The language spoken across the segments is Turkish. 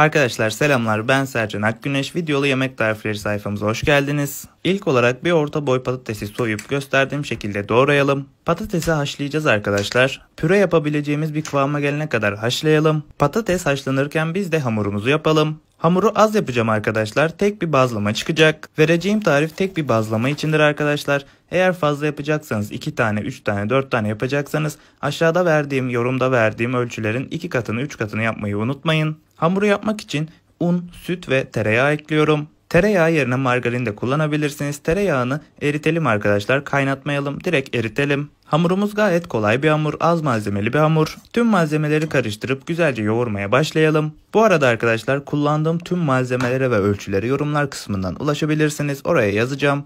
Arkadaşlar selamlar ben Sercan Akgüneş. Videolu yemek tarifleri sayfamıza hoş geldiniz. İlk olarak bir orta boy patatesi soyup gösterdiğim şekilde doğrayalım. Patatesi haşlayacağız arkadaşlar. Püre yapabileceğimiz bir kıvama gelene kadar haşlayalım. Patates haşlanırken biz de hamurumuzu yapalım. Hamuru az yapacağım arkadaşlar. Tek bir bazlama çıkacak. Vereceğim tarif tek bir bazlama içindir arkadaşlar. Eğer fazla yapacaksanız 2 tane, 3 tane, 4 tane yapacaksanız aşağıda verdiğim, yorumda verdiğim ölçülerin 2 katını, 3 katını yapmayı unutmayın. Hamuru yapmak için un, süt ve tereyağı ekliyorum. Tereyağı yerine margarin de kullanabilirsiniz. Tereyağını eritelim arkadaşlar. Kaynatmayalım. Direkt eritelim. Hamurumuz gayet kolay bir hamur. Az malzemeli bir hamur. Tüm malzemeleri karıştırıp güzelce yoğurmaya başlayalım. Bu arada arkadaşlar kullandığım tüm malzemelere ve ölçüleri yorumlar kısmından ulaşabilirsiniz. Oraya yazacağım.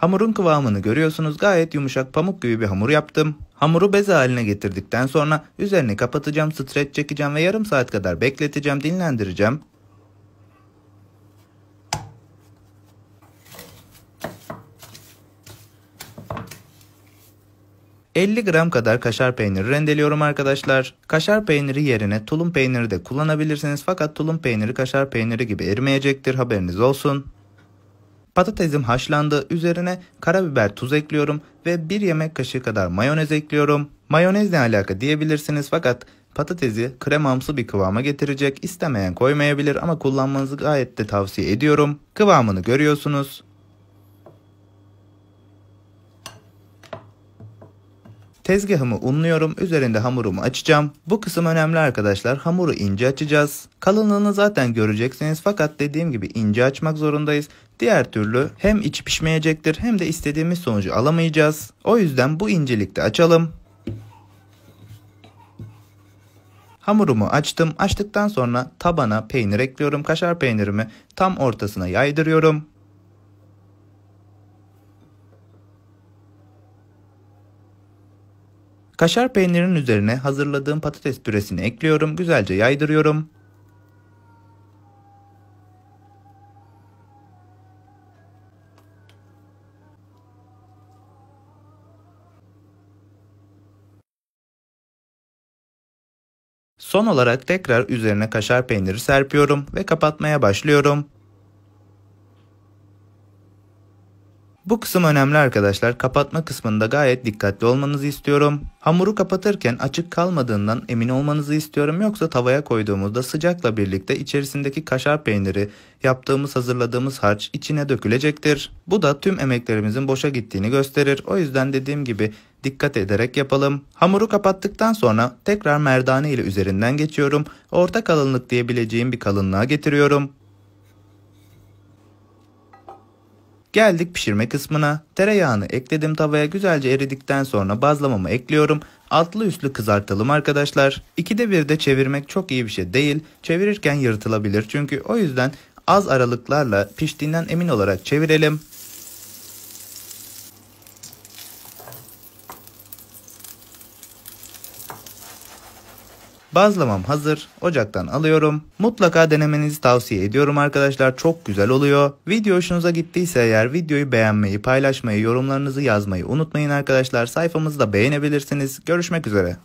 Hamurun kıvamını görüyorsunuz gayet yumuşak pamuk gibi bir hamur yaptım. Hamuru bez haline getirdikten sonra üzerini kapatacağım, streç çekeceğim ve yarım saat kadar bekleteceğim, dinlendireceğim. ...50 gram kadar kaşar peyniri rendeliyorum arkadaşlar. Kaşar peyniri yerine tulum peyniri de kullanabilirsiniz... ...fakat tulum peyniri kaşar peyniri gibi erimeyecektir haberiniz olsun. Patatesim haşlandı. Üzerine karabiber, tuz ekliyorum ve bir yemek kaşığı kadar mayonez ekliyorum. Mayonez ne alaka diyebilirsiniz fakat patatesi kremamsı bir kıvama getirecek. İstemeyen koymayabilir ama kullanmanızı gayet de tavsiye ediyorum. Kıvamını görüyorsunuz. Tezgahımı unluyorum. Üzerinde hamurumu açacağım. Bu kısım önemli arkadaşlar. Hamuru ince açacağız. Kalınlığını zaten göreceksiniz. Fakat dediğim gibi ince açmak zorundayız. Diğer türlü hem içi pişmeyecektir hem de istediğimiz sonucu alamayacağız. O yüzden bu incelikte açalım. Hamurumu açtım. Açtıktan sonra tabana peynir ekliyorum. Kaşar peynirimi tam ortasına yaydırıyorum. Kaşar peynirin üzerine hazırladığım patates püresini ekliyorum. Güzelce yaydırıyorum. Son olarak tekrar üzerine kaşar peyniri serpiyorum ve kapatmaya başlıyorum. Bu kısım önemli arkadaşlar. Kapatma kısmında gayet dikkatli olmanızı istiyorum. Hamuru kapatırken açık kalmadığından emin olmanızı istiyorum. Yoksa tavaya koyduğumuzda sıcakla birlikte içerisindeki kaşar peyniri, yaptığımız hazırladığımız harç içine dökülecektir. Bu da tüm emeklerimizin boşa gittiğini gösterir. O yüzden dediğim gibi dikkat ederek yapalım. Hamuru kapattıktan sonra tekrar merdane ile üzerinden geçiyorum. Orta kalınlık diyebileceğim bir kalınlığa getiriyorum. Geldik pişirme kısmına. Tereyağını ekledim tavaya güzelce eridikten sonra bazlamamı ekliyorum. Altlı üstlü kızartalım arkadaşlar. İkide bir de çevirmek çok iyi bir şey değil. Çevirirken yırtılabilir çünkü o yüzden az aralıklarla piştiğinden emin olarak çevirelim. Bazlamam hazır. Ocaktan alıyorum. Mutlaka denemenizi tavsiye ediyorum arkadaşlar. Çok güzel oluyor. Video hoşunuza gittiyse eğer videoyu beğenmeyi, paylaşmayı, yorumlarınızı yazmayı unutmayın arkadaşlar. Sayfamızı da beğenebilirsiniz. Görüşmek üzere.